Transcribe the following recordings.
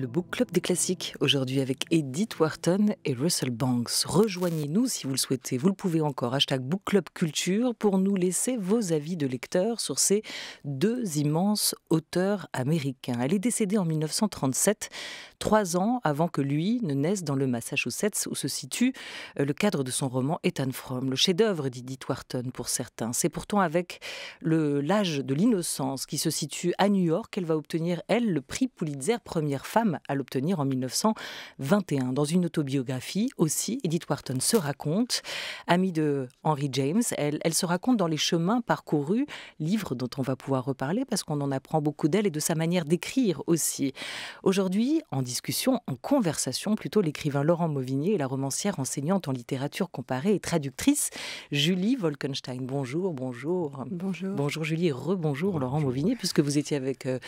le Book Club des Classiques, aujourd'hui avec Edith Wharton et Russell Banks. Rejoignez-nous si vous le souhaitez, vous le pouvez encore, hashtag Book Club Culture, pour nous laisser vos avis de lecteurs sur ces deux immenses auteurs américains. Elle est décédée en 1937, trois ans avant que lui ne naisse dans le Massachusetts, où se situe euh, le cadre de son roman Ethan Frome, le chef-d'œuvre d'Edith Wharton pour certains. C'est pourtant avec l'âge de l'innocence qui se situe à New York qu'elle va obtenir, elle, le prix Pulitzer Première Femme à l'obtenir en 1921. Dans une autobiographie aussi, Edith Wharton se raconte, amie de Henry James, elle, se raconte dans les chemins parcourus, livre dont on va pouvoir reparler parce qu'on en apprend beaucoup d'elle et de sa manière d'écrire aussi. Aujourd'hui, en discussion, en conversation, plutôt l'écrivain Laurent Mauvigné et la romancière enseignante en littérature comparée et traductrice Julie Wolkenstein. Bonjour, bonjour. Bonjour. Bonjour Julie et rebonjour Laurent Mauvigné puisque vous étiez avec euh,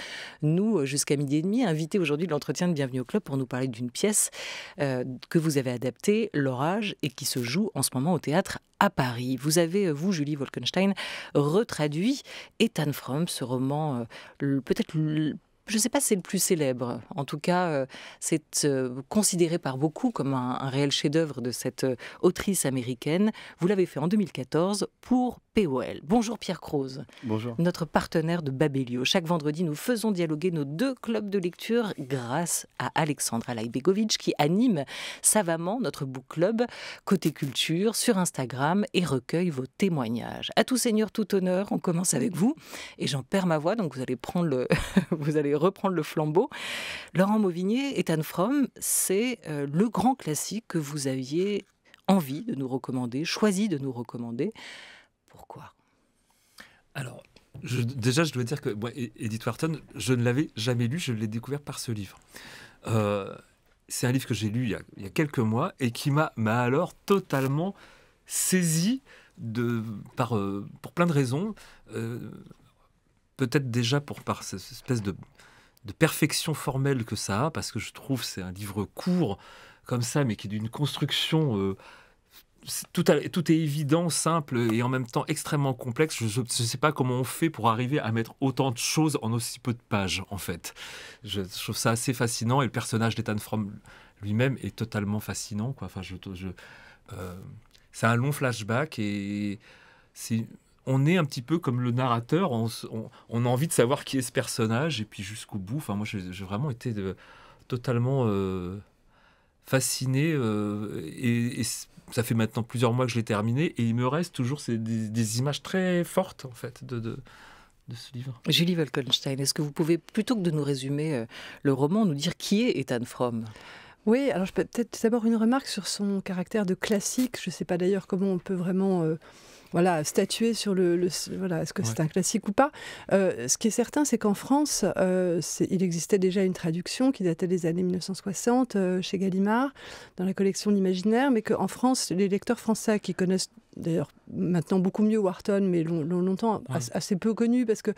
nous euh, jusqu'à midi et demi, invité aujourd'hui entretien de Bienvenue au Club pour nous parler d'une pièce euh, que vous avez adaptée, L'Orage, et qui se joue en ce moment au théâtre à Paris. Vous avez, euh, vous, Julie Wolkenstein, retraduit Ethan Fromm, ce roman euh, peut-être je ne sais pas si c'est le plus célèbre. En tout cas, euh, c'est euh, considéré par beaucoup comme un, réel chef-d'œuvre de cette euh, autrice américaine. Vous l'avez fait en 2014 pour POL. Bonjour Pierre Croze. Bonjour. Notre partenaire de Babelio. Chaque vendredi, nous faisons dialoguer nos deux clubs de lecture grâce à Alexandra Laibegovic qui anime savamment notre book club côté culture sur Instagram et recueille vos témoignages. À tout seigneur, tout honneur, on commence avec vous et j'en perds ma voix donc vous allez prendre le vous allez reprendre le flambeau. Laurent Mauvigné Ethan Fromm, c'est euh, le grand classique que vous aviez envie de nous recommander, choisi de nous recommander. Pourquoi Alors, je, déjà, je dois dire que Edith Wharton, je ne l'avais jamais lu, je l'ai découvert par ce livre. Euh, c'est un livre que j'ai lu il y, a, quelques mois et qui m'a alors totalement saisi de, par, euh, pour plein de raisons peut-être déjà pour par cette espèce de, perfection formelle que ça a, parce que je trouve c'est un livre court comme ça, mais qui est d'une construction euh, tout, tout, est évident, simple et en même temps extrêmement complexe. Je ne sais pas comment on fait pour arriver à mettre autant de choses en aussi peu de pages, en fait. Je, trouve ça assez fascinant et le personnage d'Ethan Fromm lui-même est totalement fascinant. Enfin, je, je euh, c'est un long flashback et c'est on est un petit peu comme le narrateur, on, a envie de savoir qui est ce personnage, et puis jusqu'au bout, enfin, moi j'ai vraiment été totalement euh, fasciné, euh, et, ça fait maintenant plusieurs mois que je l'ai terminé, et il me reste toujours des, images très fortes, en fait, de, ce livre. Julie Wolkenstein, est-ce que vous pouvez, plutôt que de nous résumer euh, le roman, nous dire qui est Ethan Fromm oui, alors je peux peut-être d'abord une remarque sur son caractère de classique. Je ne sais pas d'ailleurs comment on peut vraiment voilà, statuer sur le, voilà, est-ce que c'est un classique ou pas. Euh, ce qui est certain, c'est qu'en France, euh, il existait déjà une traduction qui datait des années 1960 euh, chez Gallimard, dans la collection L'Imaginaire, mais qu'en France, les lecteurs français qui connaissent d'ailleurs maintenant beaucoup mieux Wharton, mais longtemps assez peu connue parce que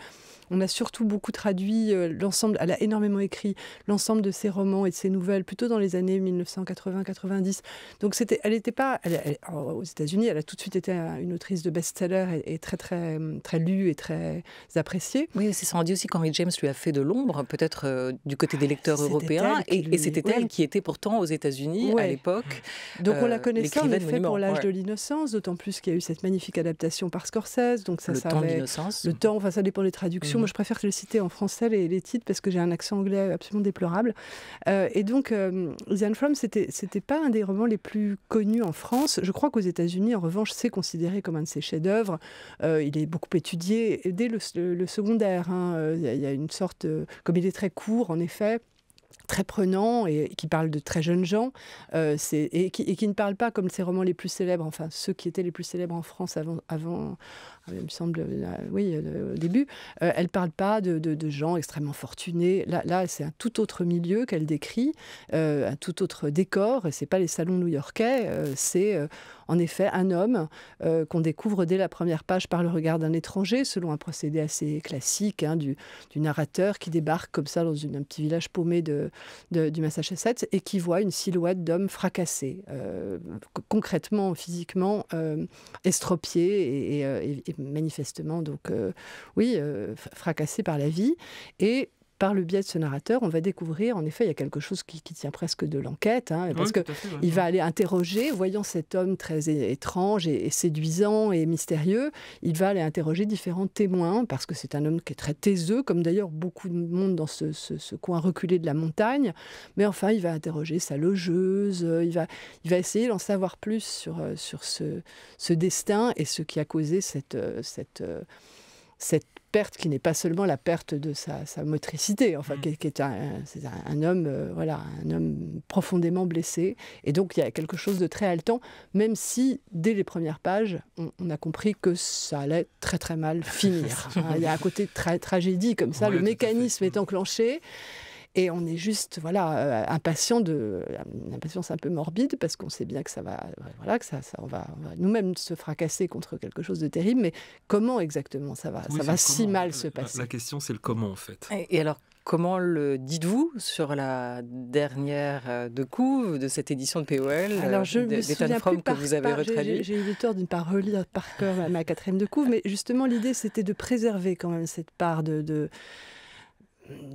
on a surtout beaucoup traduit euh, l'ensemble. Elle a énormément écrit l'ensemble de ses romans et de ses nouvelles plutôt dans les années 1980-90. Donc c'était, elle n'était pas oh, aux États-Unis. Elle a tout de suite été une autrice de best-seller et, très très très lue et très appréciée. Oui, c'est rendu aussi qu'Henry James lui a fait de l'ombre, peut-être euh, du côté des ah, lecteurs européens, et, c'était elle qui était pourtant aux États-Unis à l'époque. Donc on la euh, connaissait en effet pour l'âge de l'innocence, d'autant plus puisqu'il y a eu cette magnifique adaptation par Scorsese. Donc ça, le ça temps d'innocence Le temps, enfin ça dépend des traductions. Mhm. Moi je préfère les citer en français les, les titres parce que j'ai un accent anglais absolument déplorable. Euh, et donc euh, The From, c'était c'était pas un des romans les plus connus en France. Je crois qu'aux États-Unis, en revanche, c'est considéré comme un de ses chefs-d'œuvre. Euh, il est beaucoup étudié dès le, secondaire. Hein. y a une sorte, comme il est très court en effet très prenant et qui parle de très jeunes gens euh, et, qui, et, qui, ne parle pas comme ses romans les plus célèbres, enfin ceux qui étaient les plus célèbres en France avant, avant euh, il me semble, euh, oui, euh, au début. elle elle parle pas de, de, gens extrêmement fortunés. Là, là c'est un tout autre milieu qu'elle décrit, un tout autre décor. Et c'est pas les salons new-yorkais, c'est en effet un homme qu'on découvre dès la première page par le regard d'un étranger, selon un procédé assez classique hein, du, du, narrateur qui débarque comme ça dans une, un petit village paumé de, du Massachusetts et qui voit une silhouette d'homme fracassé, euh, concrètement, physiquement, euh, estropié euh, et, manifestement, donc, oui, fracassé par la vie. Et par le biais de ce narrateur, on va découvrir, en effet, il y a quelque chose qui, tient presque de l'enquête, hein, parce que il va aller interroger, voyant cet homme très étrange et, séduisant et mystérieux, il va aller interroger différents témoins, parce que c'est un homme qui est très taiseux, comme d'ailleurs beaucoup de monde dans ce, coin reculé de la montagne. Mais enfin, il va interroger sa logeuse, euh, il va, essayer d'en savoir plus sur, euh, ce, destin et ce qui a causé cette euh, cette perte qui n'est pas seulement la perte de sa, motricité, enfin, mm. qui, est, un, homme, euh, voilà, un homme profondément blessé. Et donc, il y a quelque chose de très haletant, même si, dès les premières pages, on, a compris que ça allait très, très mal finir. Hein, il y a un côté très tragédie, comme ça, le mécanisme est mm. enclenché. Et on est juste, voilà, euh, impatient de, une euh, impatience un peu morbide parce qu'on sait bien que ça va, voilà, que ça, on va, nous-mêmes se fracasser contre quelque chose de terrible. Mais comment exactement ça va, ça va si mal se passer La, question, c'est le comment en fait. et, alors, Comment le dites-vous sur la dernière euh, de couve de cette édition de POL Alors je me que vous avez retraduit. J'ai eu le tort de ne pas relire par cœur ma quatrième de couve, mais justement l'idée c'était de préserver quand même cette part de, de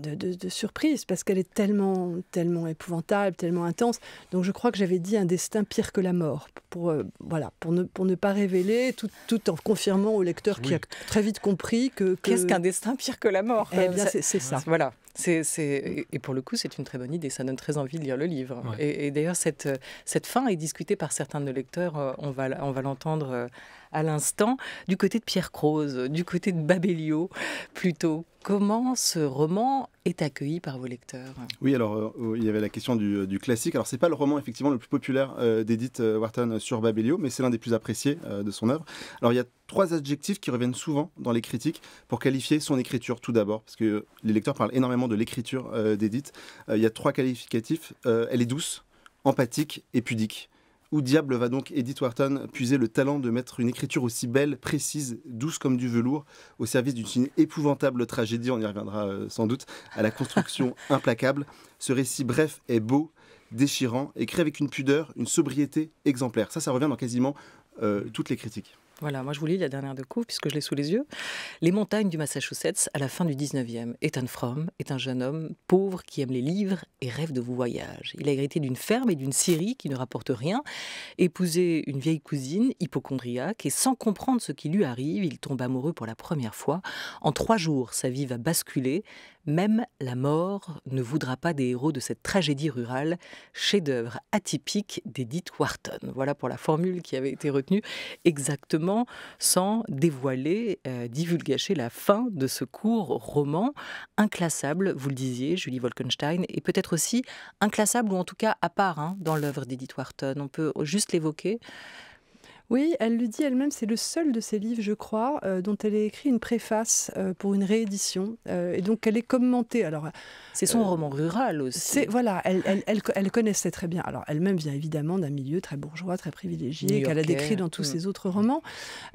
de, surprise parce qu'elle est tellement, tellement épouvantable, tellement intense. Donc je crois que j'avais dit un destin pire que la mort pour, euh, voilà, pour, ne, pour ne pas révéler, tout, en confirmant au lecteur qui a très vite compris que. Qu'est-ce qu'un destin pire que la mort Eh bien, c'est ça. Voilà. C'est, mm. et pour le coup, c'est une très bonne idée. Ça donne très envie de lire le livre. Et, d'ailleurs, cette, cette fin est discutée par certains de nos lecteurs. Euh, on va, on va l'entendre euh, à l'instant du côté de Pierre Croze, du côté de Babelio plutôt. Comment ce roman est accueilli par vos lecteurs Oui, alors euh, il y avait la question euh, du, classique. Alors c'est pas le roman effectivement le plus populaire euh, d'Edith Wharton sur Babelio, mais c'est l'un des plus appréciés de son œuvre. Alors il y a trois adjectifs qui reviennent souvent dans les critiques pour qualifier son écriture tout d'abord, parce que les lecteurs parlent énormément de l'écriture d'Edith. il y a trois qualificatifs. elle est douce, empathique et pudique. Où diable va donc Edith Wharton puiser le talent de mettre une écriture aussi belle, précise, douce comme du velours, au service d'une épouvantable tragédie, on y reviendra euh, sans doute, à la construction implacable Ce récit bref est beau, déchirant, écrit avec une pudeur, une sobriété exemplaire. Ça, ça revient dans quasiment euh, toutes les critiques. Voilà, moi je vous lis la dernière de coups, puisque je l'ai sous les yeux. Les montagnes du Massachusetts à la fin du 19e. Ethan Fromm est un jeune homme pauvre qui aime les livres et rêve de voyages. Il a hérité d'une ferme et d'une scierie qui ne rapporte rien, épousé une vieille cousine, hypochondriaque, et sans comprendre ce qui lui arrive, il tombe amoureux pour la première fois. En trois jours, sa vie va basculer. Même la mort ne voudra pas des héros de cette tragédie rurale, chef-d'œuvre atypique d'Edith Wharton. Voilà pour la formule qui avait été retenue, exactement sans dévoiler, euh, divulgacher la fin de ce court roman, inclassable, vous le disiez, Julie Wolkenstein, et peut-être aussi inclassable, ou en tout cas à part hein, dans l'œuvre d'Edith Wharton. On peut juste l'évoquer. Oui, elle le dit elle-même, c'est le seul de ses livres, je crois, euh, dont elle a écrit une préface euh, pour une réédition. Euh, et donc, elle est commentée. Alors, c'est son roman rural aussi. voilà, elle, elle, elle, connaissait très bien. Alors, elle-même vient évidemment d'un milieu très bourgeois, très privilégié, qu'elle a décrit dans tous mm. ses autres romans.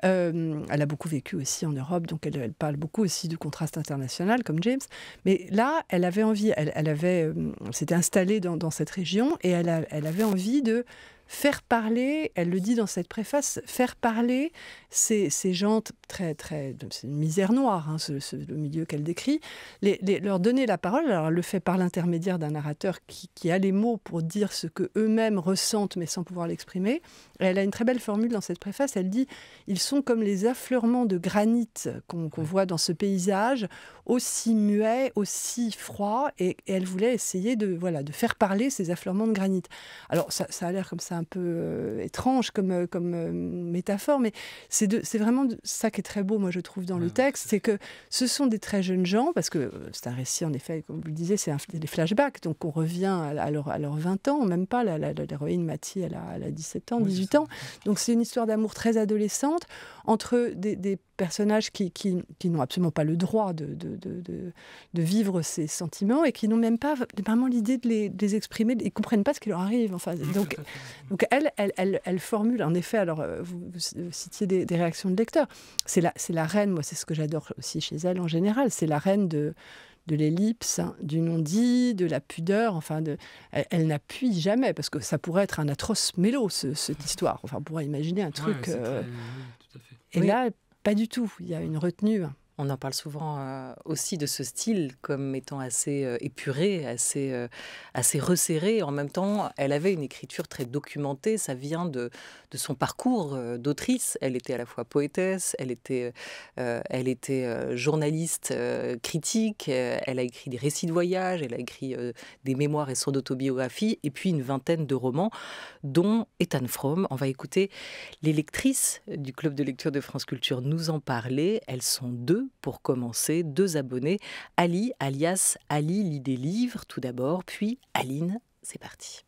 elle a beaucoup vécu aussi en Europe, donc elle, parle beaucoup aussi du contraste international, comme James. Mais là, elle avait envie, elle, avait, s'était installée dans, cette région et elle, elle avait envie de Faire parler, elle le dit dans cette préface, faire parler ces, ces gens très, très. C'est une misère noire, hein, le milieu qu'elle décrit, les, leur donner la parole. Alors, elle le fait par l'intermédiaire d'un narrateur qui, a les mots pour dire ce que eux-mêmes ressentent, mais sans pouvoir l'exprimer. Elle a une très belle formule dans cette préface. Elle dit Ils sont comme les affleurements de granit qu'on voit dans ce paysage, aussi muets, aussi froids, et, elle voulait essayer de, voilà, de faire parler ces affleurements de granit. Alors, ça a l'air comme ça un peu euh, étrange comme, euh, comme euh, métaphore, mais c'est vraiment ça qui est très beau, moi, je trouve, dans le texte, c'est que ce sont des très jeunes gens, parce que c'est un récit, en effet, comme vous le disiez, c'est des flashbacks, donc on revient à, à leurs 20 ans, même pas l'héroïne Mathie, elle a, elle a, 17 ans, 18 ans, donc c'est une histoire d'amour très adolescente, entre des, des personnages qui, qui, qui n'ont absolument pas le droit de, de, de, de, vivre ces sentiments et qui n'ont même pas vraiment l'idée de les, exprimer. Ils comprennent pas ce qui leur arrive. Enfin, donc, donc elle, elle, elle, formule, en effet, alors euh, vous, citiez des, réactions de lecteurs. C'est la, c'est la reine, moi, c'est ce que j'adore aussi chez elle en général. C'est la reine de, de l'ellipse, hein, du non-dit, de la pudeur, enfin, de, elle, n'appuie jamais, parce que ça pourrait être un atroce mélo, cette histoire. Enfin, on pourrait imaginer un truc... Euh, et là, pas du tout, il y a une retenue. On en parle souvent euh, aussi de ce style comme étant assez euh, épuré, assez, euh, assez resserré. En même temps, elle avait une écriture très documentée. Ça vient de, son parcours d'autrice. Elle était à la fois poétesse, elle était, elle était journaliste critique, elle a écrit des récits de voyage, elle a écrit des mémoires et son autobiographie, et puis une vingtaine de romans, dont Ethan Frome. On va écouter les lectrices du Club de lecture de France Culture nous en parler. Elles sont deux pour commencer, deux abonnés, Ali alias Ali lit des livres tout d'abord, puis Aline, c'est parti.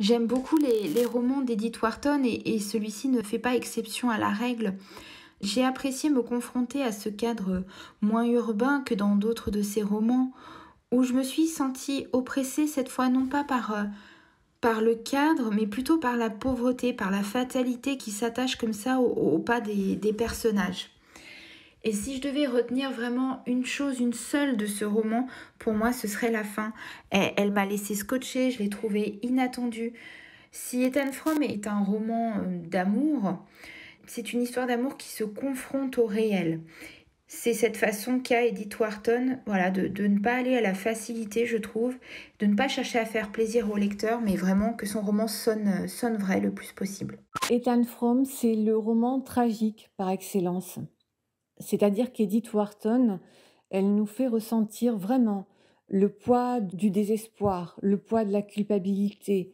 J'aime beaucoup les, romans d'Edith Wharton et, celui-ci ne fait pas exception à la règle. J'ai apprécié me confronter à ce cadre moins urbain que dans d'autres de ses romans, où je me suis sentie oppressée cette fois non pas par, euh, le cadre, mais plutôt par la pauvreté, par la fatalité qui s'attache comme ça au, pas des personnages. Et si je devais retenir vraiment une chose, une seule de ce roman, pour moi, ce serait la fin. Elle, m'a laissé scotcher, je l'ai trouvée inattendue. Si Ethan Fromm est un roman euh, d'amour, c'est une histoire d'amour qui se confronte au réel. C'est cette façon qu'a Edith Wharton voilà, de, ne pas aller à la facilité, je trouve, de ne pas chercher à faire plaisir au lecteur, mais vraiment que son roman sonne, sonne vrai le plus possible. Ethan Fromm, c'est le roman tragique par excellence. C'est-à-dire qu'Edith Wharton, elle nous fait ressentir vraiment le poids du désespoir, le poids de la culpabilité,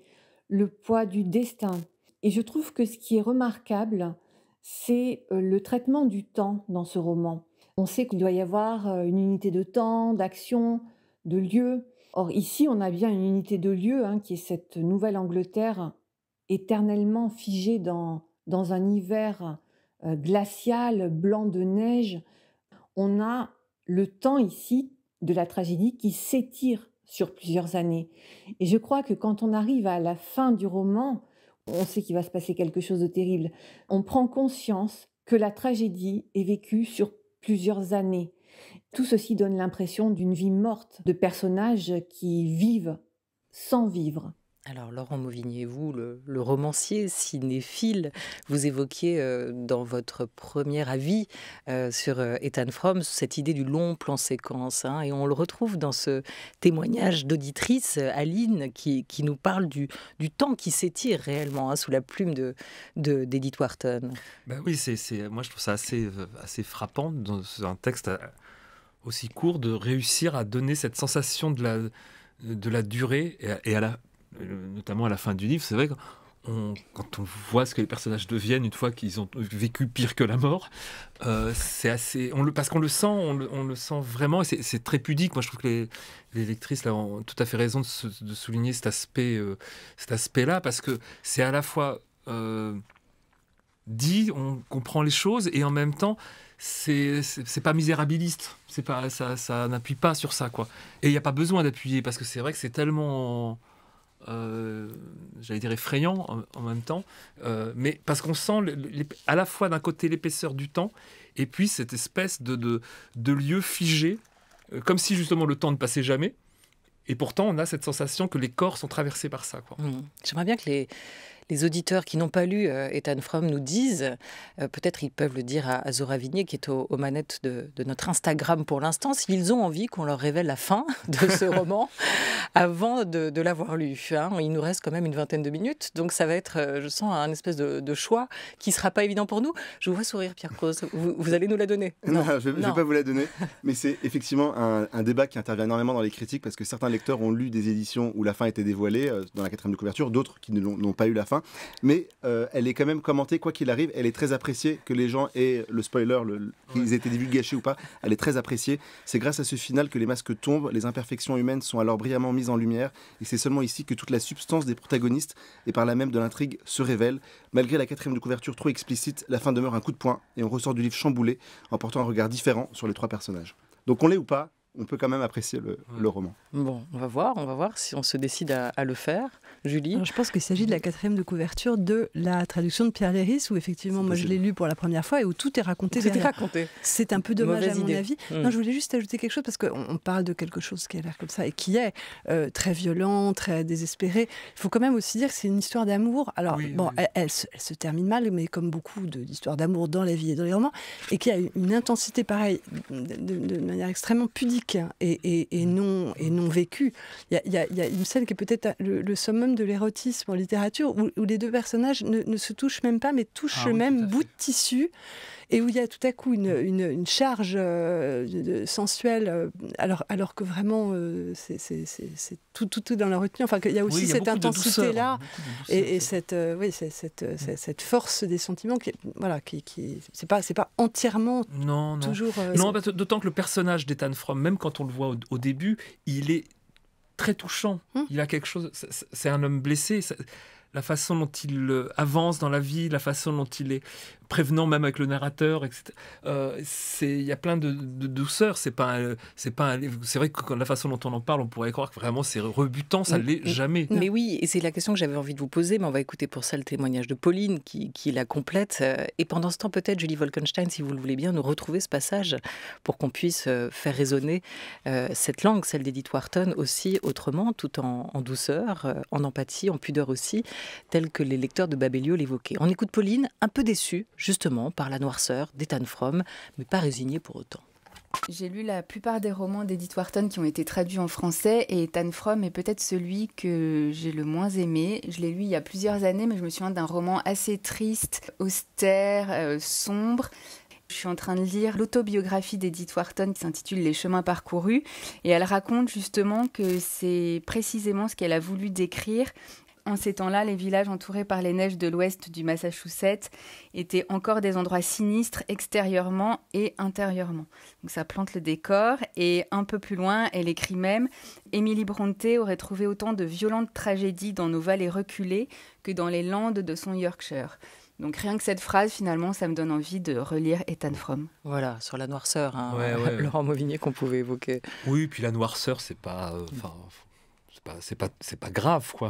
le poids du destin. Et je trouve que ce qui est remarquable, c'est euh, le traitement du temps dans ce roman. On sait qu'il doit y avoir euh, une unité de temps, d'action, de lieu. Or ici, on a bien une unité de lieu, hein, qui est cette Nouvelle-Angleterre éternellement figée dans, dans un hiver euh, glacial, blanc de neige, on a le temps ici de la tragédie qui s'étire sur plusieurs années. Et je crois que quand on arrive à la fin du roman, on sait qu'il va se passer quelque chose de terrible. On prend conscience que la tragédie est vécue sur plusieurs années. Tout ceci donne l'impression d'une vie morte, de personnages qui vivent sans vivre. Alors Laurent Mauvigné, vous, le, romancier cinéphile, vous évoquiez euh, dans votre premier avis euh, sur euh, Ethan Fromm cette idée du long plan séquence. Hein, et on le retrouve dans ce témoignage d'auditrice Aline qui, qui, nous parle du, du temps qui s'étire réellement hein, sous la plume d'Edith de, Wharton. Ben oui, c'est, moi je trouve ça assez, assez frappant dans un texte aussi court de réussir à donner cette sensation de la, de la durée et à la notamment à la fin du livre, c'est vrai que quand on voit ce que les personnages deviennent une fois qu'ils ont vécu pire que la mort, euh, c'est assez. On le, parce qu'on le sent, on le, sent vraiment, et c'est très pudique. Moi, je trouve que les, lectrices là, ont tout à fait raison de, souligner cet aspect, euh, cet aspect-là, parce que c'est à la fois euh, dit, on comprend les choses, et en même temps, c'est pas misérabiliste. ça, ça n'appuie pas sur ça, quoi. Et il n'y a pas besoin d'appuyer parce que c'est vrai que c'est tellement euh, j'allais dire effrayant en, même temps, euh, mais parce qu'on sent à la fois d'un côté l'épaisseur du temps et puis cette espèce de, de, de lieu figé, euh, comme si justement le temps ne passait jamais. Et pourtant, on a cette sensation que les corps sont traversés par ça. Mmh. J'aimerais bien que les, les auditeurs qui n'ont pas lu euh, Ethan Fromm nous disent, euh, peut-être ils peuvent le dire à, Zora Vignier qui est aux, manettes de, notre Instagram pour l'instant, s'ils ont envie qu'on leur révèle la fin de ce roman avant de, l'avoir lu. Hein. Il nous reste quand même une vingtaine de minutes, donc ça va être, euh, je sens, un espèce de, choix qui ne sera pas évident pour nous. Je vous vois sourire, Pierre Cause. Vous, allez nous la donner Non, je ne vais pas vous la donner, mais c'est effectivement un, débat qui intervient énormément dans les critiques parce que certains lecteurs ont lu des éditions où la fin était dévoilée dans la quatrième de couverture, d'autres qui n'ont pas eu la fin. Mais euh, elle est quand même commentée, quoi qu'il arrive, elle est très appréciée, que les gens aient le spoiler, le, qu'ils aient été gâchés ou pas, elle est très appréciée. C'est grâce à ce final que les masques tombent, les imperfections humaines sont alors brillamment mises en lumière, et c'est seulement ici que toute la substance des protagonistes, et par là même de l'intrigue, se révèle. Malgré la quatrième de couverture trop explicite, la fin demeure un coup de poing, et on ressort du livre chamboulé, en portant un regard différent sur les trois personnages. Donc on l'est ou pas, on peut quand même apprécier le, roman. Bon, on va voir, on va voir si on se décide à, le faire. Julie Je pense qu'il s'agit de la quatrième de couverture de la traduction de Pierre Léris, où effectivement, moi je l'ai lu pour la première fois et où tout est raconté. Tout raconté. C'est un peu dommage à mon avis. Hmm. Non, je voulais juste ajouter quelque chose parce qu'on parle de quelque chose qui a l'air comme ça et qui est euh, très violent, très désespéré. Il faut quand même aussi dire que c'est une histoire d'amour. Alors, bon, Elle, se, termine mal, mais comme beaucoup d'histoires d'amour dans la vie et dans les romans, et qui a une intensité pareille, de manière extrêmement pudique et, mm. non, et non vécu. Il y, a, une scène qui est peut-être le, summum de l'érotisme en littérature, où, les deux personnages ne, se touchent même pas, mais touchent ah le même bout de tissu et où il y a tout à coup une, charge euh, sensuelle, euh, alors, alors que vraiment euh, c'est tout, tout, tout, dans la retenue. Enfin, il y a aussi cette intensité-là et, cette, oui, cette, mm. cette, force des sentiments qui, voilà, qui, qui c'est pas, c'est pas entièrement non, non. toujours. non, d'autant que le personnage d'Ethan Fromm, même quand on le voit au, début, il est très touchant. Hum. Il a quelque chose. C'est un homme blessé. la façon dont il avance dans la vie, la façon dont il est prévenant même avec le narrateur, etc. Euh, il y a plein de, douceur. C'est pas, c'est pas, c'est vrai que la façon dont on en parle, on pourrait croire que vraiment c'est rebutant, ça ne mm, l'est mm. jamais. Mais oui, et c'est la question que j'avais envie de vous poser, mais on va écouter pour ça le témoignage de Pauline qui, qui la complète. Euh, et pendant ce temps, peut-être Julie Wolkenstein, si vous le voulez bien, nous retrouver ce passage pour qu'on puisse euh, faire résonner cette langue, celle d'Edith Wharton aussi autrement, tout en, douceur, en empathie, en pudeur aussi, telle que les lecteurs de Babelio l'évoquaient. On écoute Pauline, un peu déçue justement par la noirceur d'Ethan Fromm, mais pas résigné pour autant. J'ai lu la plupart des romans d'Edith Wharton qui ont été traduits en français et Ethan Fromm est peut-être celui que j'ai le moins aimé. Je l'ai lu il y a plusieurs années, mais je me souviens d'un roman assez triste, austère, euh, sombre. Je suis en train de lire l'autobiographie d'Edith Wharton qui s'intitule Les chemins parcourus et elle raconte justement que c'est précisément ce qu'elle a voulu décrire en ces temps-là, les villages entourés par les neiges de l'ouest du Massachusetts étaient encore des endroits sinistres extérieurement et intérieurement. Donc ça plante le décor et un peu plus loin, elle écrit même Émilie Bronte aurait trouvé autant de violentes tragédies dans nos vallées reculées que dans les landes de son Yorkshire. Donc rien que cette phrase, finalement, ça me donne envie de relire Ethan Fromm. Voilà, sur la noirceur, hein, Laurent qu'on pouvait évoquer. Oui, puis la noirceur, c'est pas... Euh, c'est pas c'est pas, grave quoi.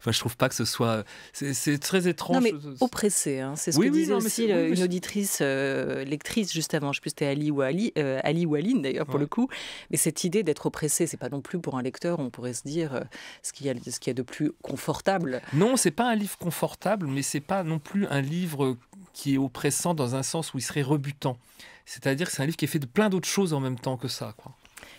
Enfin, je trouve pas que ce soit c'est très étrange. Non mais oppressé, c'est ce que disait aussi une auditrice euh, lectrice juste avant. Je sais plus c'était Ali ou Ali, euh, Ali ou Aline d'ailleurs pour le coup. Mais cette idée d'être oppressé, c'est pas non plus pour un lecteur. On pourrait se dire euh, ce qu'il y a ce qu'il y a de plus confortable. Non, c'est pas un livre confortable, mais c'est pas non plus un livre qui est oppressant dans un sens où il serait rebutant. C'est-à-dire que c'est un livre qui est fait de plein d'autres choses en même temps que ça. Quoi.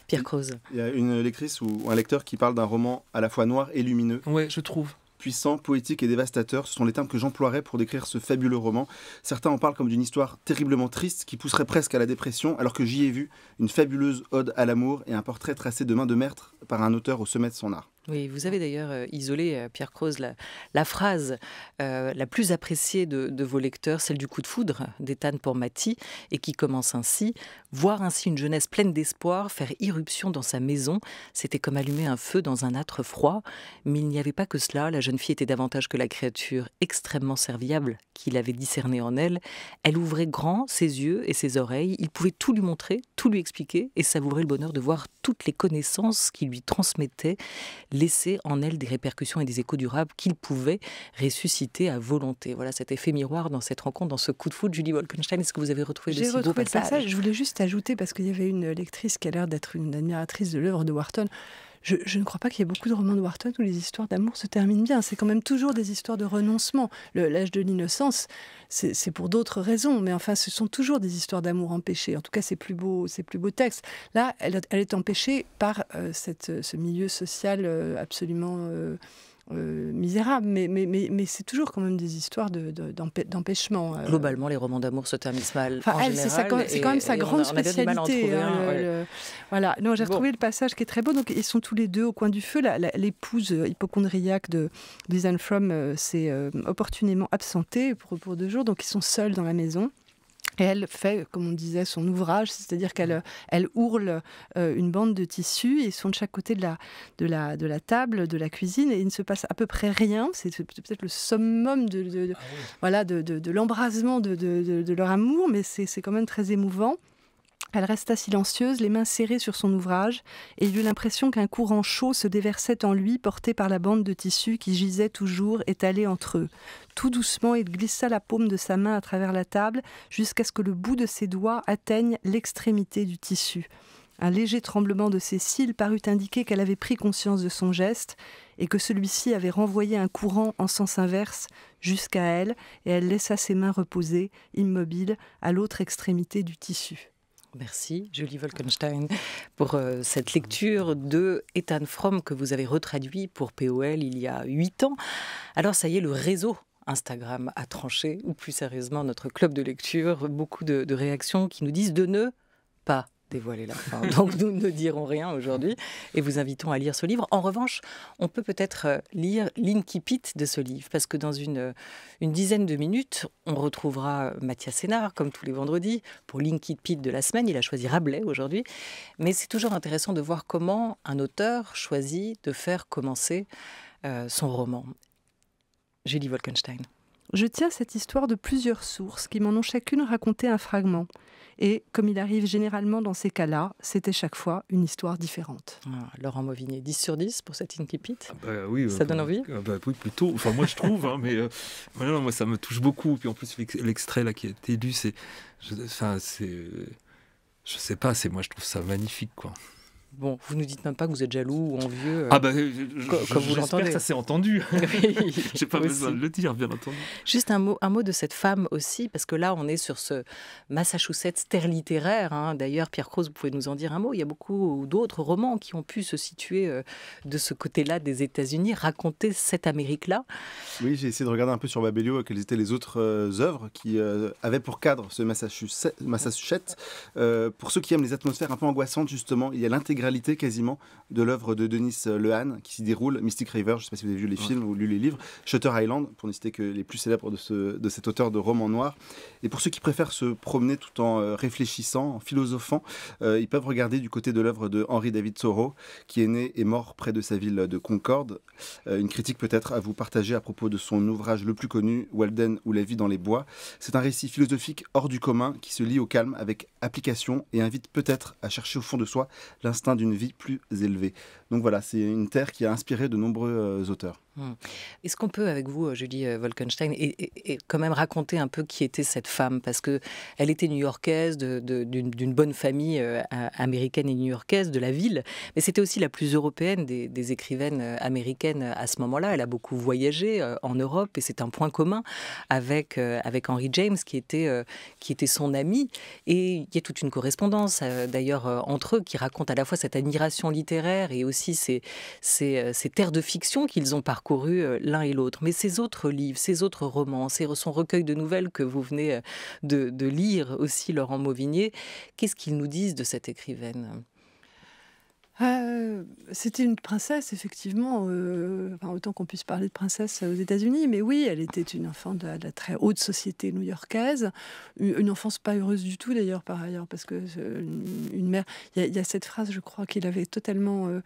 Pierre Croze. Il y a une lectrice ou un lecteur qui parle d'un roman à la fois noir et lumineux. Oui, je trouve puissant, poétique et dévastateur. Ce sont les termes que j'emploierais pour décrire ce fabuleux roman. Certains en parlent comme d'une histoire terriblement triste qui pousserait presque à la dépression, alors que j'y ai vu une fabuleuse ode à l'amour et un portrait tracé de main de maître par un auteur au sommet de son art. Oui, vous avez d'ailleurs euh, isolé, euh, Pierre Croze, la, phrase euh, la plus appréciée de, vos lecteurs, celle du coup de foudre d'Ethan pour Mati, et qui commence ainsi Voir ainsi une jeunesse pleine d'espoir faire irruption dans sa maison, c'était comme allumer un feu dans un âtre froid. Mais il n'y avait pas que cela, la jeune fille était davantage que la créature extrêmement serviable qu'il avait discerné en elle, elle ouvrait grand ses yeux et ses oreilles, il pouvait tout lui montrer, tout lui expliquer et ça ouvrait le bonheur de voir toutes les connaissances qu'il lui transmettait laisser en elle des répercussions et des échos durables qu'il pouvait ressusciter à volonté. Voilà cet effet miroir dans cette rencontre, dans ce coup de foudre. Julie Wolkenstein, est-ce que vous avez retrouvé de Je voulais juste ajouter, parce qu'il y avait une lectrice qui a l'air d'être une admiratrice de l'œuvre de Wharton, je, ne crois pas qu'il y ait beaucoup de romans de Wharton où les histoires d'amour se terminent bien. C'est quand même toujours des histoires de renoncement. L'âge de l'innocence, c'est pour d'autres raisons, mais enfin, ce sont toujours des histoires d'amour empêchées. En tout cas, c'est plus beau, c'est plus beau texte. Là, elle, est empêchée par euh, ce milieu social euh, absolument euh, euh, misérable mais, mais, mais, c'est toujours quand même des histoires d'empêchement. De, euh. d'empêchement. Globalement, les romans d'amour se terminent mal. c'est quand même, sa grande spécialité. Hein, voilà, non, j'ai retrouvé le passage qui est très beau. Donc, ils sont tous les deux au coin du feu. L'épouse euh, hypochondriaque de Lisanne Fromm s'est opportunément absentée pour, pour deux jours, donc ils sont seuls dans la maison. Et elle fait, comme on disait, son ouvrage, c'est-à-dire qu'elle euh, elle ourle euh, une bande de tissu, et ils sont de chaque côté de la, de, la, table, de la cuisine, et il ne se passe à peu près rien. C'est peut-être le summum de, ah voilà, de, de l'embrasement de, leur amour, mais c'est quand même très émouvant. Elle resta silencieuse, les mains serrées sur son ouvrage, et il eut l'impression qu'un courant chaud se déversait en lui, porté par la bande de tissu qui gisait toujours étalée entre eux. Tout doucement, il glissa la paume de sa main à travers la table, jusqu'à ce que le bout de ses doigts atteigne l'extrémité du tissu. Un léger tremblement de ses cils parut indiquer qu'elle avait pris conscience de son geste et que celui-ci avait renvoyé un courant en sens inverse jusqu'à elle, et elle laissa ses mains reposer, immobiles, à l'autre extrémité du tissu. Merci, Julie Wolkenstein, pour euh, cette lecture de Ethan Fromm que vous avez retraduit pour POL il y a huit ans. Alors, ça y est, le réseau Instagram a tranché, ou plus sérieusement, notre club de lecture. Beaucoup de, de réactions qui nous disent de ne pas dévoiler la fin. Donc nous ne dirons rien aujourd'hui et vous invitons à lire ce livre. En revanche, on peut peut-être euh, lire l'incipit de ce livre parce que dans une, euh, dizaine de minutes, on retrouvera euh, Mathias Sénard comme tous les vendredis pour l'incipit de la semaine. Il a choisi Rabelais aujourd'hui, mais c'est toujours intéressant de voir comment un auteur choisit de faire commencer son roman. Julie Wolkenstein. Je tiens cette histoire de plusieurs sources qui m'en ont chacune raconté un fragment. Et comme il arrive généralement dans ces cas-là, c'était chaque fois une histoire différente. Ah, Laurent Mauvigné, 10 sur 10 pour cette incipit ah bah oui, Ça donne envie ah bah Oui, plutôt. Enfin, moi, je trouve, hein, mais euh, moi, ça me touche beaucoup. Puis en plus, l'extrait là qui a été lu, c'est. Enfin, c'est. Je sais pas, c'est moi, je trouve ça magnifique, quoi. Bon, vous nous dites même pas que vous êtes jaloux ou envieux. Euh, ah bah, euh, j'espère comme vous l'entendez. ça s'est entendu. J'ai pas besoin de le dire, bien entendu. Juste un mot, un mot de cette femme aussi, parce que là, on est sur ce Massachusetts terre littéraire. Hein. D'ailleurs, Pierre Croze, vous pouvez nous en dire un mot. Il y a beaucoup d'autres romans qui ont pu se situer euh, de ce côté-là des États-Unis, raconter cette Amérique-là. Oui, j'ai essayé de regarder un peu sur Babelio quelles étaient les autres œuvres qui avaient pour cadre ce Massachusetts. Massachusetts. pour ceux qui aiment les atmosphères un peu angoissantes, justement, il y a l'intégration quasiment de l'œuvre de Denis Lehan qui s'y déroule, Mystic River, je ne sais pas si vous avez vu les films ou lu les livres, Shutter Island, pour ne citer que les plus célèbres de, ce, de cet auteur de romans noirs. Et pour ceux qui préfèrent se promener tout en euh, réfléchissant, en philosophant, euh, ils peuvent regarder du côté de l'œuvre de Henry David Thoreau, qui est né et mort près de sa ville de Concorde. Euh, une critique peut-être à vous partager à propos de son ouvrage le plus connu, Walden ou la vie dans les bois. C'est un récit philosophique hors du commun qui se lie au calme avec application et invite peut-être à chercher au fond de soi l'instinct d'une vie plus élevée. Donc voilà, c'est une terre qui a inspiré de nombreux euh, auteurs. Mmh. Est-ce qu'on peut, avec vous, euh, Julie euh, Wolkenstein, et, quand même raconter un peu qui était cette femme Parce que elle était new-yorkaise, d'une bonne famille euh, américaine et new-yorkaise, de la ville, mais c'était aussi la plus européenne des, écrivaines américaines à ce moment-là. Elle a beaucoup voyagé en Europe, et c'est un point commun avec, avec Henry James, qui était, qui était son ami. Et il y a toute une correspondance, d'ailleurs, entre eux, qui raconte à la fois cette admiration littéraire et aussi ces, ces, terres de fiction qu'ils ont parcouru euh, l'un et l'autre. Mais ces autres livres, ces autres romans, son recueil de nouvelles que vous venez euh, de, de lire aussi, Laurent Mauvigné, qu'est-ce qu'ils nous disent de cette écrivaine ah, c'était une princesse, effectivement. Euh, autant qu'on puisse parler de princesse aux États-Unis, mais oui, elle était une enfant de, la très haute société new-yorkaise. Une enfance pas heureuse du tout, d'ailleurs, par ailleurs, parce que euh, une mère. Il y, a cette phrase, je crois, qu'il avait totalement euh,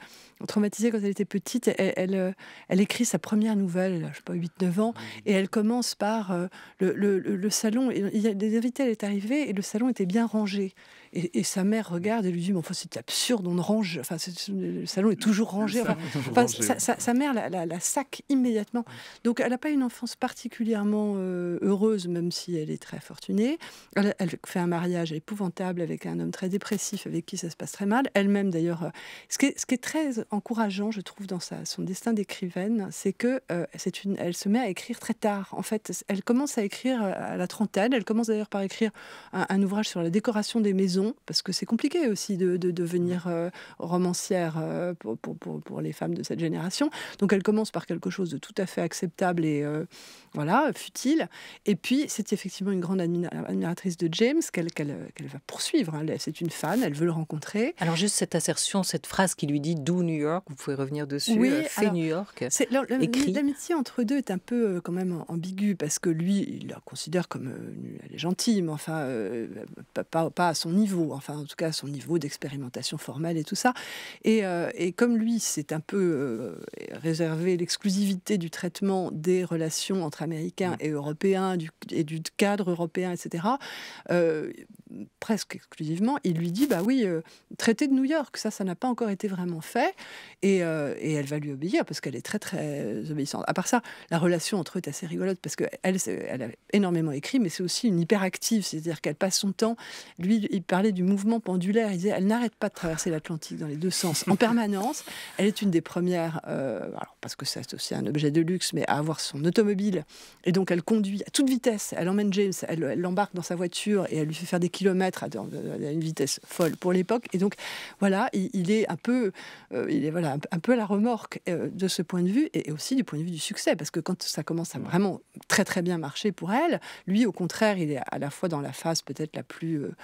traumatisée quand elle était petite. Elle, écrit sa première nouvelle, je sais pas, 8-9 ans, mmh. et elle commence par le, salon. Il des invités, elle est arrivée, et le salon était bien rangé. Et, sa mère regarde et lui dit, mais c'est absurde, on range, enfin, le salon est toujours rangé. Enfin, Sa, mère la, la, sac immédiatement. Donc, elle n'a pas une enfance particulièrement euh, heureuse, même si elle est très fortunée. Elle, fait un mariage épouvantable avec un homme très dépressif, avec qui ça se passe très mal. Elle-même, d'ailleurs, euh, ce, qui est, ce qui est très encourageant, je trouve, dans sa, son destin d'écrivaine, c'est que euh, c'est une, elle se met à écrire très tard. En fait, elle commence à écrire à la trentaine. Elle commence d'ailleurs par écrire un ouvrage sur la décoration des maisons parce que c'est compliqué aussi de, devenir euh, romancière euh, pour, pour, pour, les femmes de cette génération. Donc elle commence par quelque chose de tout à fait acceptable et euh, voilà, futile. Et puis c'est effectivement une grande admiratrice de James qu'elle va poursuivre. Hein. C'est une fan, elle veut le rencontrer. Alors juste cette assertion, cette phrase qui lui dit d'où New York, vous pouvez revenir dessus. Oui, New York. L'amitié entre deux est un peu quand même ambiguë parce que lui, il la considère comme elle est gentille, mais enfin pas, pas à son niveau enfin en tout cas son niveau d'expérimentation formelle et tout ça. Et, euh, comme lui, c'est un peu euh, réservé l'exclusivité du traitement des relations entre Américains et Européens et du cadre européen, etc., presque exclusivement, il lui dit Bah oui, euh, traité de New York, ça, ça n'a pas encore été vraiment fait. Euh, et, elle va lui obéir parce qu'elle est très, très obéissante. À part ça, la relation entre eux est assez rigolote parce qu'elle elle a énormément écrit, mais c'est aussi une hyperactive, c'est-à-dire qu'elle passe son temps. Lui, il parlait du mouvement pendulaire, il disait Elle n'arrête pas de traverser l'Atlantique dans les deux sens, en permanence. Elle est une des premières, euh, parce que c'est aussi un objet de luxe, mais à avoir son automobile. Et donc, elle conduit à toute vitesse. Elle emmène James, elle l'embarque dans sa voiture et elle lui fait faire des km à, une vitesse folle pour l'époque. Et donc, voilà, il, est un peu, euh, il est voilà, un, peu à la remorque euh, de ce point de vue et, aussi du point de vue du succès, parce que quand ça commence à vraiment très très bien marcher pour elle, lui, au contraire, il est à la fois dans la phase peut-être la plus euh,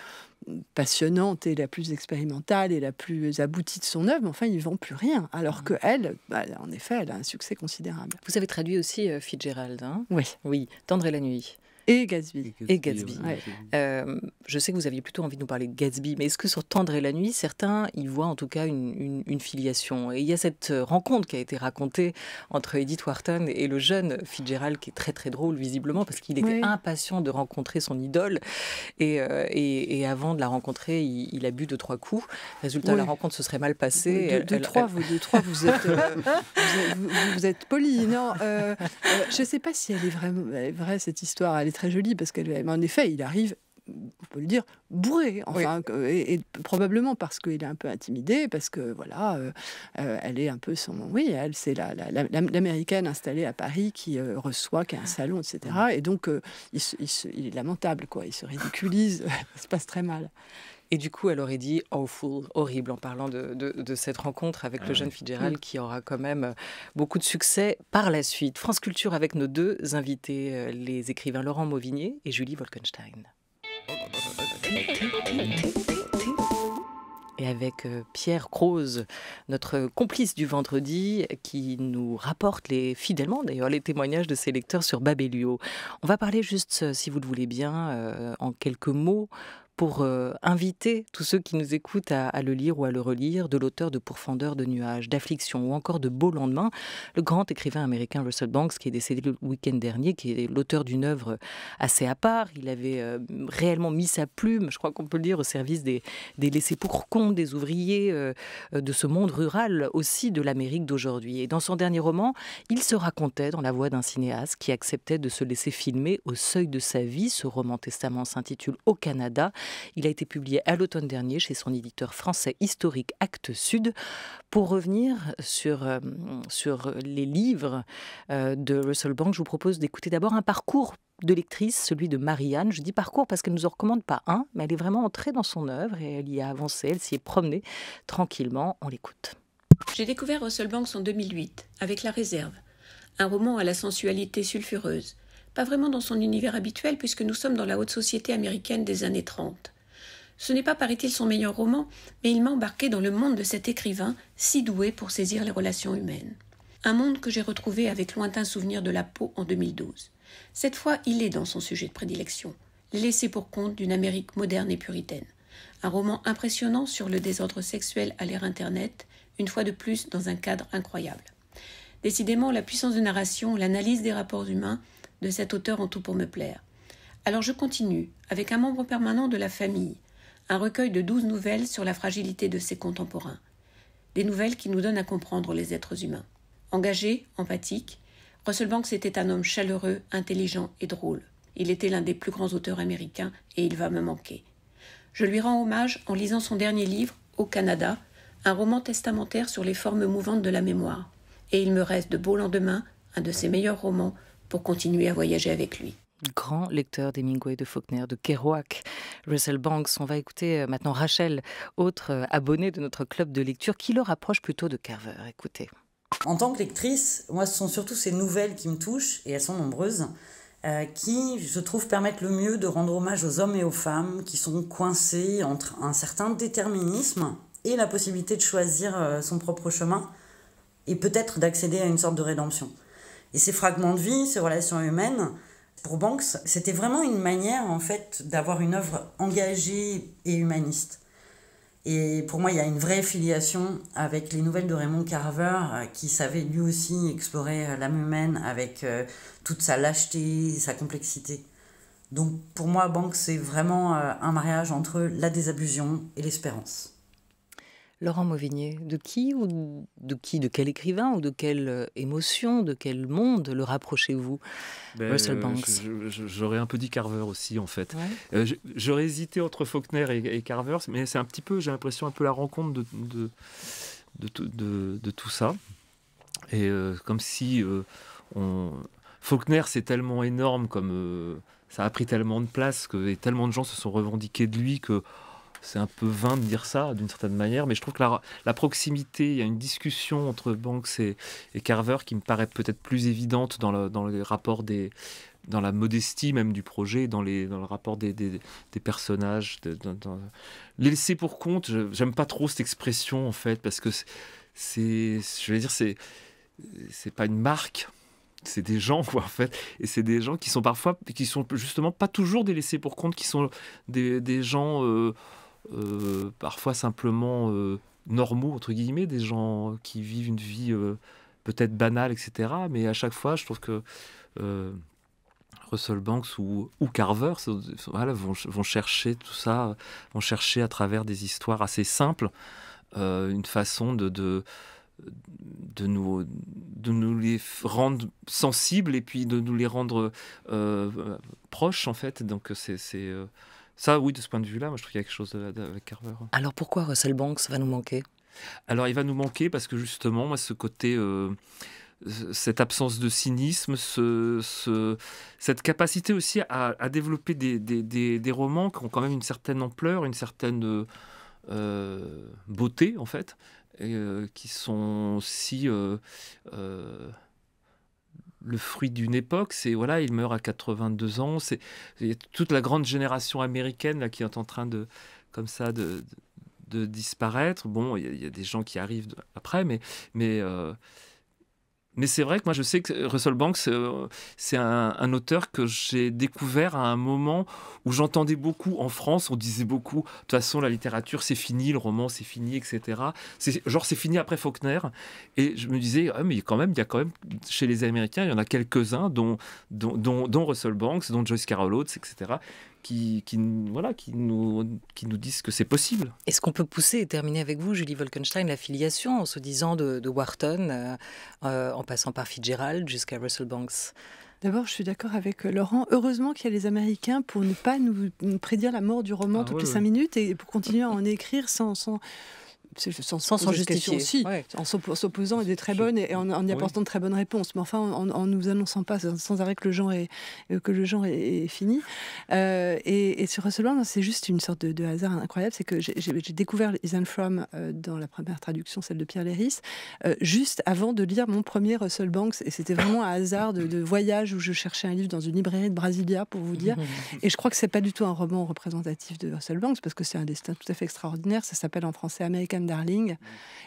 passionnante et la plus expérimentale et la plus aboutie de son œuvre, mais enfin, il vend plus rien. Alors que elle, bah, en effet, elle a un succès considérable. Vous avez traduit aussi Fitzgerald. Hein oui. Oui, Tendre et la nuit. Et Gatsby. Et Gatsby. Euh, je sais que vous aviez plutôt envie de nous parler de Gatsby, mais est-ce que sur Tendre et la nuit, certains y voient en tout cas une, filiation Et il y a cette euh, rencontre qui a été racontée entre Edith Wharton et le jeune Fitzgerald, qui est très très drôle visiblement, parce qu'il était impatient de rencontrer son idole. Et, euh, avant de la rencontrer, il, a bu deux trois coups. Résultat, la rencontre se serait mal passée. Deux, trois, Vous, trois, vous êtes, Non, je ne sais pas si elle est, vraie, cette histoire. Elle très jolie parce qu'elle, en effet, il arrive on peut le dire, bourré. Enfin, et, probablement parce qu'il est un peu intimidé, parce que voilà, euh, euh, elle est un peu son. Oui, elle, c'est la, l'américaine installée à Paris qui euh, reçoit, qui a un salon, etc. Et donc, il, est lamentable, quoi. Il se ridiculise, ça se passe très mal. Et du coup, elle aurait dit awful, oh, horrible, en parlant de, cette rencontre avec le ah jeune Fitzgerald mm. qui aura quand même euh, beaucoup de succès par la suite. France Culture avec nos deux invités, euh, les écrivains Laurent Mauvignier et Julie Wolkenstein. et avec euh, Pierre Croze, notre complice du vendredi, qui nous rapporte les, fidèlement d'ailleurs les témoignages de ses lecteurs sur Babelio. On va parler juste, si vous le voulez bien, en quelques mots, pour euh, inviter tous ceux qui nous écoutent à, le lire ou à le relire, de l'auteur de Pourfendeur de nuages, d'Affliction ou encore de Beau lendemain, le grand écrivain américain Russell Banks, qui est décédé le week-end dernier, qui est l'auteur d'une œuvre assez à part. Il avait euh, réellement mis sa plume, je crois qu'on peut le dire, au service des, laissés pour compte, des ouvriers, euh, de ce monde rural aussi de l'Amérique d'aujourd'hui. Et dans son dernier roman, il se racontait dans la voix d'un cinéaste qui acceptait de se laisser filmer au seuil de sa vie. Ce roman testament s'intitule Au Canada. Il a été publié à l'automne dernier chez son éditeur français historique Actes Sud. Pour revenir sur, euh, sur les livres euh, de Russell Banks, je vous propose d'écouter d'abord un parcours de lectrice, celui de Marianne. Je dis parcours parce qu'elle ne nous en recommande pas un, mais elle est vraiment entrée dans son œuvre et elle y a avancé, elle s'y est promenée tranquillement. On l'écoute. J'ai découvert Russell Banks en 2008 avec La Réserve, un roman à la sensualité sulfureuse pas vraiment dans son univers habituel puisque nous sommes dans la haute société américaine des années 30. Ce n'est pas, paraît-il, son meilleur roman, mais il m'a embarqué dans le monde de cet écrivain si doué pour saisir les relations humaines. Un monde que j'ai retrouvé avec lointain souvenir de la peau en 2012. Cette fois, il est dans son sujet de prédilection, laissé pour compte d'une Amérique moderne et puritaine. Un roman impressionnant sur le désordre sexuel à l'ère Internet, une fois de plus dans un cadre incroyable. Décidément, la puissance de narration, l'analyse des rapports humains, de cet auteur en tout pour me plaire. Alors je continue, avec un membre permanent de la famille, un recueil de douze nouvelles sur la fragilité de ses contemporains. Des nouvelles qui nous donnent à comprendre les êtres humains. Engagé, empathique, Russell Banks était un homme chaleureux, intelligent et drôle. Il était l'un des plus grands auteurs américains et il va me manquer. Je lui rends hommage en lisant son dernier livre, Au Canada, un roman testamentaire sur les formes mouvantes de la mémoire. Et il me reste de beau lendemain, un de ses meilleurs romans, pour continuer à voyager avec lui grand lecteur d'Hemingway, de Faulkner, de Kerouac, Russell Banks. On va écouter euh, maintenant Rachel, autre euh, abonnée de notre club de lecture, qui le rapproche plutôt de Carver. Écoutez. En tant que lectrice, moi, ce sont surtout ces nouvelles qui me touchent, et elles sont nombreuses, euh, qui, je trouve, permettent le mieux de rendre hommage aux hommes et aux femmes qui sont coincés entre un certain déterminisme et la possibilité de choisir son propre chemin, et peut-être d'accéder à une sorte de rédemption. Et ces fragments de vie, ces relations humaines, pour Banks, c'était vraiment une manière en fait d'avoir une œuvre engagée et humaniste. Et pour moi, il y a une vraie filiation avec les nouvelles de Raymond Carver, euh, qui savait lui aussi explorer euh, l'âme humaine avec euh, toute sa lâcheté, sa complexité. Donc pour moi, Banks, c'est vraiment un mariage entre la désabusion et l'espérance. Laurent Mauvignier, de qui ou de qui, de quel écrivain ou de quelle euh, émotion, de quel monde le rapprochez-vous, ben, Russell euh, Banks J'aurais un peu dit Carver aussi en fait. Euh, j'aurais hésité entre Faulkner et, Carver, mais c'est un petit peu, j'ai l'impression un peu la rencontre de de, de, tout ça. Et comme si Faulkner c'est tellement énorme comme ça a pris tellement de place que tellement de gens se sont revendiqués de lui que c'est un peu vain de dire ça d'une certaine manière, mais je trouve que la, la, proximité, il y a une discussion entre Banks et, Carver qui me paraît peut-être plus évidente dans le, dans le rapport des, dans la modestie même du projet, dans, les, dans le rapport des, des, des personnages. Les laisser pour compte, j'aime pas trop cette expression en fait, parce que c'est, je vais dire, c'est, c'est pas une marque, c'est des gens quoi en fait, et c'est des gens qui sont parfois, qui sont justement pas toujours des laissés pour compte, qui sont des, des gens. Euh, euh, parfois simplement euh, normaux, entre guillemets, des gens qui vivent une vie euh, peut-être banale, etc. Mais à chaque fois, je trouve que Russell Banks ou, ou Carver voilà, vont, chercher tout ça, vont chercher à travers des histoires assez simples une façon de, de de nous, de nous les rendre sensibles et puis de nous les rendre proches en fait. Donc c'est ça, oui, de ce point de vue-là, moi je trouve qu'il y a quelque chose avec Carver. Hein. Alors pourquoi Russell Banks va nous manquer Alors il va nous manquer parce que justement, moi, ce côté. Euh, cette absence de cynisme, ce, cette capacité aussi à, développer des, romans qui ont quand même une certaine ampleur, une certaine euh, euh, beauté en fait, et, qui sont si le fruit d'une époque. C'est voilà, il meurt à 82 ans. C'est toute la grande génération américaine là qui est en train de, comme ça, de, disparaître. Bon, il y, a des gens qui arrivent après, mais mais euh, mais c'est vrai que moi, je sais que Russell Banks, euh, c'est un, auteur que j'ai découvert à un moment où j'entendais beaucoup en France, on disait beaucoup, de toute façon, la littérature, c'est fini, le roman, c'est fini, etc. Genre, c'est fini après Faulkner. Et je me disais, ah, mais quand même, il y a quand même, chez les Américains, il y en a quelques-uns, dont, dont, dont, dont Russell Banks, dont Joyce Carol Oates, etc., qui, voilà, qui, nous, qui nous disent que c'est possible. Est-ce qu'on peut pousser et terminer avec vous, Julie Wolkenstein, la filiation en se disant de, Wharton, euh, euh, en passant par Fitzgerald jusqu'à Russell Banks D'abord, je suis d'accord avec euh, Laurent. Heureusement qu'il y a les Américains pour ne pas nous, prédire la mort du roman ah toutes les cinq minutes et pour continuer à en écrire sans, sans sans, s'en justifier. aussi En s'opposant à des très bonnes et en, y ah apportant de très bonnes réponses, mais enfin en, nous annonçant pas sans, arrêt que le genre est, euh, que le genre est, fini. Euh, et, sur Russell c'est juste une sorte de, hasard incroyable. C'est que j'ai découvert Les From euh, dans la première traduction, celle de Pierre Léris, juste avant de lire mon premier Russell Banks. Et c'était vraiment un hasard de, voyage où je cherchais un livre dans une librairie de Brasilia, pour vous dire. Et je crois que c'est pas du tout un roman représentatif de Russell Banks, parce que c'est un destin tout à fait extraordinaire. Ça s'appelle en français American Darling.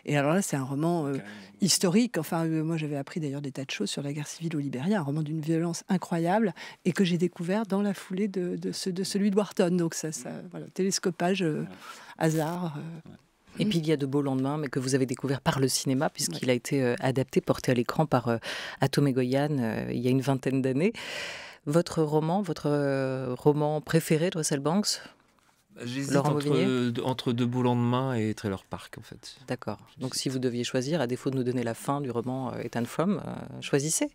Et alors là, c'est un roman euh, historique. Enfin, euh, moi, j'avais appris d'ailleurs des tas de choses sur la guerre civile au Libéria, un roman d'une violence incroyable et que j'ai découvert dans la foulée de, celui de Wharton. Donc, ça, ça mm. voilà, télescopage, euh, hasard. Et puis il y a de beaux lendemains, mais que vous avez découvert par le cinéma, puisqu'il a été adapté, porté à l'écran par Atome Goyan il y a une vingtaine d'années. Votre roman, votre roman préféré de Russell Banks J'hésite entre, euh, entre, Deux boulons de main et Trailer Park, en fait. D'accord. Donc, si vous deviez choisir, à défaut de nous donner la fin du roman euh, Ethan From, euh, choisissez.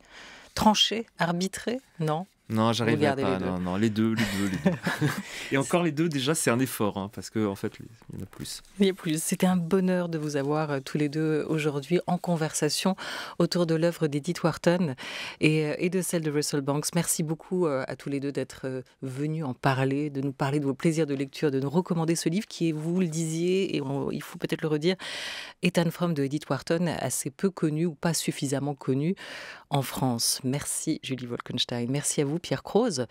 Trancher Arbitrer non non, j'arrive pas. Les non, les deux, les deux, les deux. et encore les deux, déjà, c'est un effort, hein, parce qu'en en fait, il y en a plus. Il y a plus. C'était un bonheur de vous avoir euh, tous les deux aujourd'hui en conversation autour de l'œuvre d'Edith Wharton et, euh, de celle de Russell Banks. Merci beaucoup euh, à tous les deux d'être venus en parler, de nous parler de vos plaisirs de lecture, de nous recommander ce livre qui, vous le disiez, et il faut peut-être le redire, un From de Edith Wharton, assez peu connu ou pas suffisamment connu en France. Merci Julie Wolkenstein. Merci à vous. Pierre Croze,